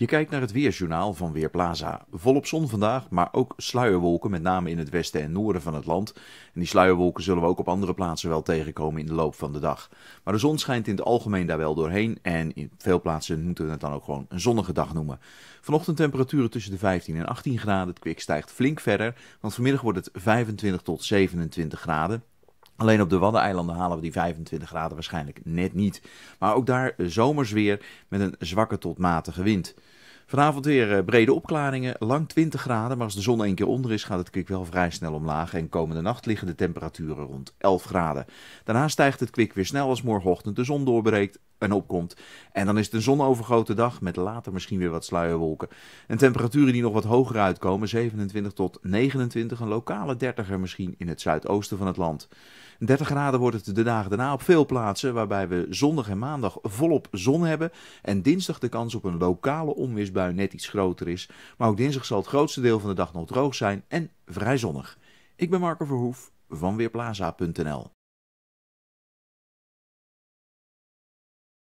Je kijkt naar het weerjournaal van Weerplaza. Volop zon vandaag, maar ook sluierwolken, met name in het westen en noorden van het land. En die sluierwolken zullen we ook op andere plaatsen wel tegenkomen in de loop van de dag. Maar de zon schijnt in het algemeen daar wel doorheen en in veel plaatsen moeten we het dan ook gewoon een zonnige dag noemen. Vanochtend temperaturen tussen de 15 en 18 graden. Het kwik stijgt flink verder, want vanmiddag wordt het 25 tot 27 graden. Alleen op de Waddeneilanden halen we die 25 graden waarschijnlijk net niet. Maar ook daar eh, zomers weer met een zwakke tot matige wind. Vanavond weer eh, brede opklaringen, lang 20 graden, maar als de zon één keer onder is gaat het kwik wel vrij snel omlaag en komende nacht liggen de temperaturen rond 11 graden. Daarna stijgt het kwik weer snel als morgenochtend de zon doorbreekt en opkomt. En dan is het een zonovergrote dag met later misschien weer wat sluierwolken. En temperaturen die nog wat hoger uitkomen, 27 tot 29, een lokale 30er misschien in het zuidoosten van het land. 30 graden wordt het de dagen daarna op veel plaatsen, waarbij we zondag en maandag volop zon hebben en dinsdag de kans op een lokale onweersbui net iets groter is. Maar ook dinsdag zal het grootste deel van de dag nog droog zijn en vrij zonnig. Ik ben Marco Verhoef van Weerplaza.nl